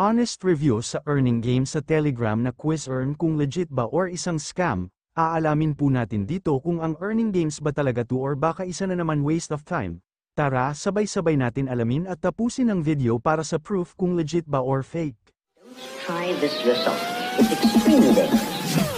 Honest review sa earning game sa Telegram na quiz earn kung legit ba or isang scam, aalamin po natin dito kung ang earning games ba talaga to or baka isa na naman waste of time. Tara sabay-sabay natin alamin at tapusin ang video para sa proof kung legit ba or fake. Don't try this yourself. It's extremely dangerous.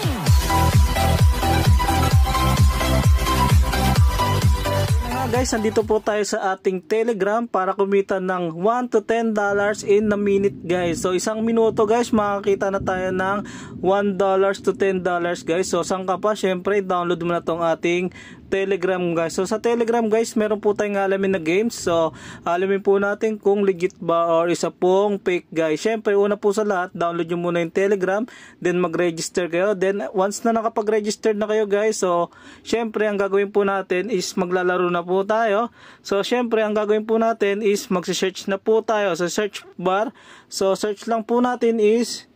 guys, nandito po tayo sa ating Telegram para kumita ng 1 to 10 dollars in a minute guys. So isang minuto guys, makakita na tayo ng 1 dollars to 10 dollars guys. So saan ka pa? Siyempre, download mo na tong ating Telegram guys. So sa Telegram guys, meron po tayong alamin na games. So alamin po natin kung legit ba or isa pong fake guys. Syempre una po sa lahat, download nyo muna yung Telegram, then mag-register kayo. Then once na nakapag-register na kayo guys, so syempre ang gagawin po natin is maglalaro na po tayo. So syempre ang gagawin po natin is magse-search na po tayo sa search bar. So search lang po natin is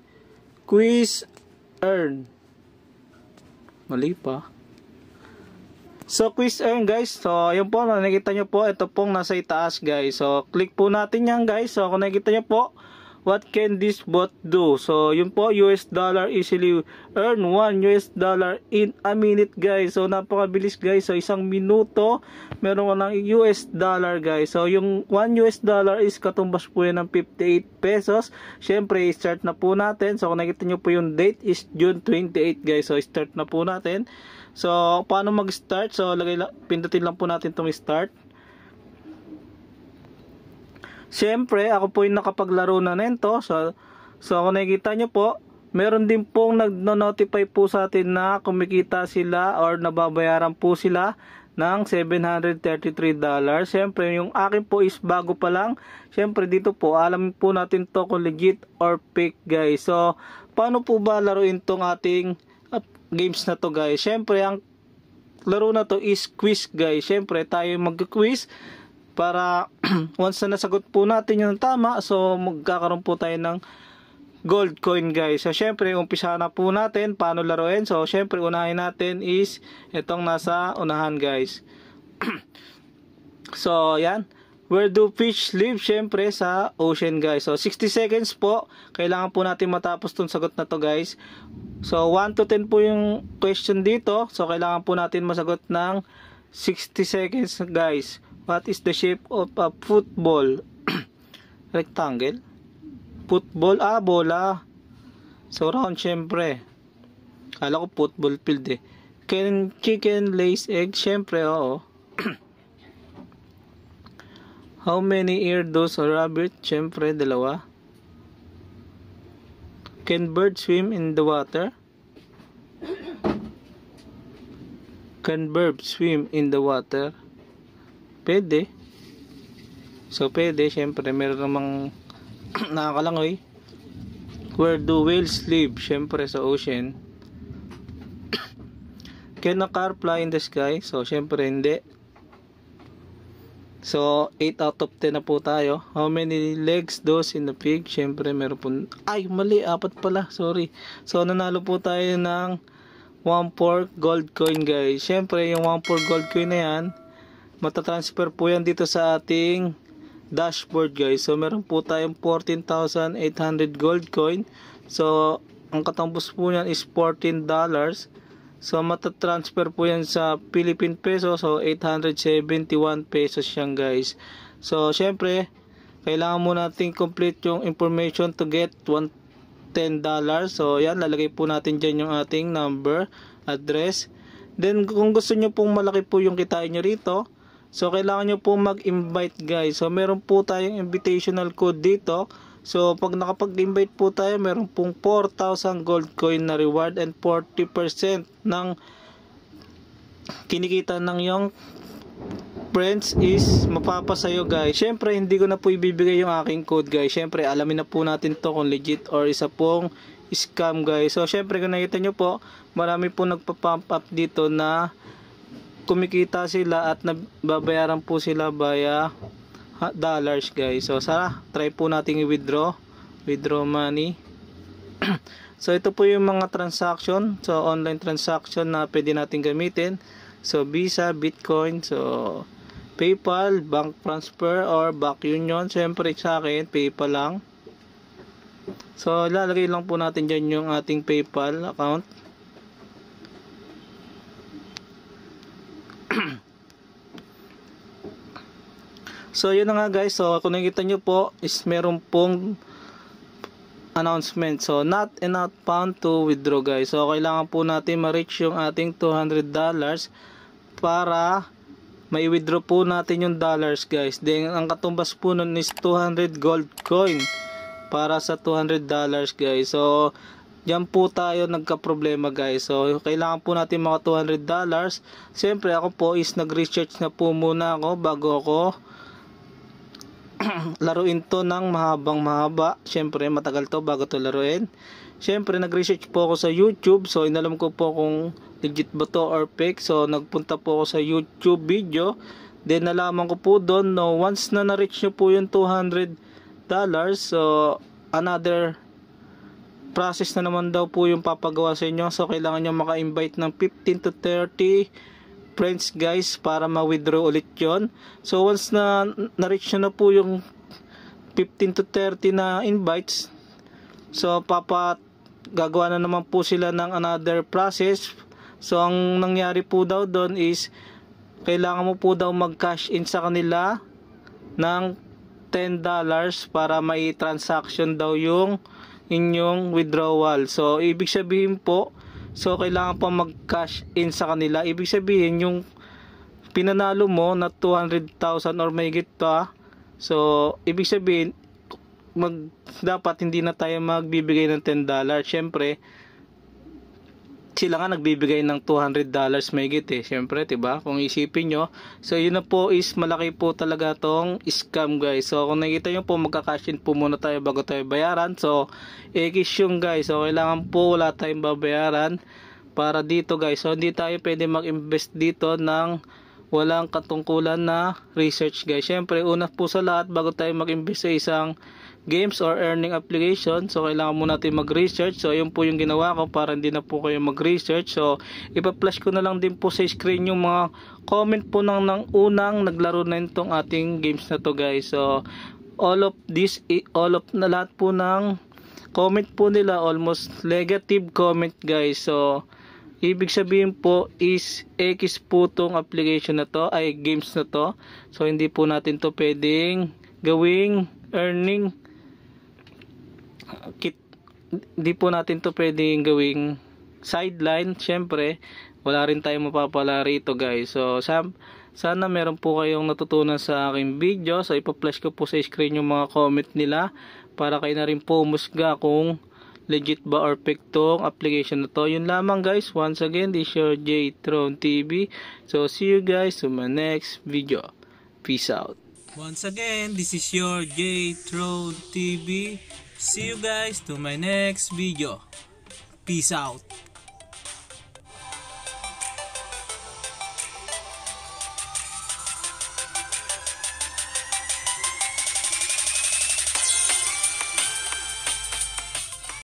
quiz earn. Mali pa. So quiz earn guys. So yun po, no, nakita niyo po, ito pong nasa itaas guys. So click po natin yan guys. So kung nakita niyo po, What can this bot do? So, yun po, US dollar easily earn 1 US dollar in a minute, guys. So, napakabilis, guys. So, isang minuto, meron ko ng US dollar, guys. So, yung 1 US dollar is katumbas po yan ng 58 pesos. Siyempre, start na po natin. So, kung nakita nyo po yung date is June 28, guys. So, start na po natin. So, paano mag-start? So, lagay, lang, pindutin lang po natin itong start. Siyempre, ako po yung nakapaglaro na nito. So, so kung nakikita nyo po, meron din pong nag-notify po sa atin na kumikita sila or nababayaran po sila ng $733. Siyempre, yung akin po is bago pa lang. Siyempre, dito po, alam po natin to kung legit or fake, guys. So, paano po ba laruin tong ating uh, games na to, guys? Siyempre, ang laro na to is quiz, guys. Siyempre, tayo mag-quiz para once na nasagot po natin yung tama so magkakaroon po tayo ng gold coin guys. So syempre umpisa na po natin paano laruin. So syempre unahin natin is itong nasa unahan guys. so yan. Where do fish live? syempre sa ocean guys. So 60 seconds po. Kailangan po natin matapos tong sagot na to guys. So 1 to 10 po yung question dito. So kailangan po natin masagot ng 60 seconds guys. What is the shape of a football? Rectangle? Football? Ah, bola. So, round syempre. Kala ko football field eh. Can chicken lays egg? Syempre, oo. How many ear does a rabbit? Syempre, dalawa. Can birds swim in the water? Can birds swim in the water? Pwede. So, pwede. syempre meron namang nakakalangoy. Where do whales live? syempre sa ocean. Can a car fly in the sky? So, syempre hindi. So, 8 out of 10 na po tayo. How many legs does in the pig? syempre meron po. Ay, mali. Apat pala. Sorry. So, nanalo po tayo ng 1 pork gold coin guys. syempre yung 1 pork gold coin na yan, matatransfer po yan dito sa ating dashboard guys so meron po tayong 14,800 gold coin so ang katambos po niyan is 14 dollars so matatransfer po yan sa Philippine peso so 871 pesos yan guys so syempre kailangan mo natin complete yung information to get 1 $10. So, yan, lalagay po natin dyan yung ating number, address. Then, kung gusto nyo pong malaki po yung kitain nyo rito, So, kailangan nyo po mag-invite guys. So, meron po tayong invitational code dito. So, pag nakapag-invite po tayo, meron pong 4,000 gold coin na reward and 40% ng kinikita ng yung friends is mapapasayo guys. Siyempre, hindi ko na po ibibigay yung aking code guys. Siyempre, alamin na po natin to kung legit or isa pong scam guys. So, siyempre, kung nakita nyo po, marami po nagpa-pump up dito na kumikita sila at nababayaran po sila via dollars guys. So sana try po nating i-withdraw, withdraw money. so ito po yung mga transaction, so online transaction na pwede nating gamitin. So Visa, Bitcoin, so PayPal, bank transfer or bank union. Siyempre sa akin PayPal lang. So lalagay lang po natin diyan yung ating PayPal account. so yun na nga guys so kung nakikita nyo po is meron pong announcement so not enough pound to withdraw guys so kailangan po natin ma-reach yung ating 200 dollars para may withdraw po natin yung dollars guys then ang katumbas po nun is 200 gold coin para sa 200 dollars guys so Diyan po tayo nagka-problema guys. So, kailangan po natin mga $200. Siyempre, ako po is nag-research na po muna ako bago ako laruin to ng mahabang mahaba. Siyempre, matagal to bago to laruin. Siyempre, nag-research po ako sa YouTube. So, inalam ko po kung legit ba to or fake. So, nagpunta po ako sa YouTube video. Then, nalaman ko po doon, no, once na na-reach nyo po yung $200, so, another process na naman daw po yung papagawa sa inyo. So, kailangan nyo maka-invite ng 15 to 30 friends guys para ma-withdraw ulit yon So, once na na-reach na po yung 15 to 30 na invites, so, papa gagawa na naman po sila ng another process. So, ang nangyari po daw doon is, kailangan mo po daw mag-cash in sa kanila ng $10 para may transaction daw yung inyong withdrawal. So, ibig sabihin po, so kailangan pa mag-cash in sa kanila. Ibig sabihin, yung pinanalo mo na 200,000 or may pa, so, ibig sabihin, mag, dapat hindi na tayo magbibigay ng $10. Siyempre, sila nga nagbibigay ng $200 dollars mahigit eh. Siyempre, 'di ba? Kung isipin nyo. So, yun na po is malaki po talaga tong scam guys. So, kung nakita nyo po, magka-cash in po muna tayo bago tayo bayaran. So, X yung guys. So, kailangan po wala tayong babayaran para dito guys. So, hindi tayo pwede mag-invest dito ng walang katungkulan na research guys. Siyempre, una po sa lahat bago tayo mag-invest sa isang games or earning application. So, kailangan muna natin mag-research. So, ayun po yung ginawa ko para hindi na po kayo mag-research. So, ipa-flash ko na lang din po sa screen yung mga comment po ng, ng unang naglaro na itong ating games na to guys. So, all of this, all of na lahat po ng comment po nila almost negative comment guys. So, Ibig sabihin po is X po tong application na to ay games na to. So hindi po natin to pwedeng gawing earning kit hindi po natin to pwedeng gawing sideline syempre wala rin tayong mapapala rito guys. So sana meron po kayong natutunan sa aking video. So ipa-flash ko po sa screen yung mga comment nila para kayo na rin po musga kung legit ba or fake tong application na to. Yun lamang guys. Once again, this your J Tron TV. So see you guys to my next video. Peace out. Once again, this is your J Tron TV. See you guys to my next video. Peace out.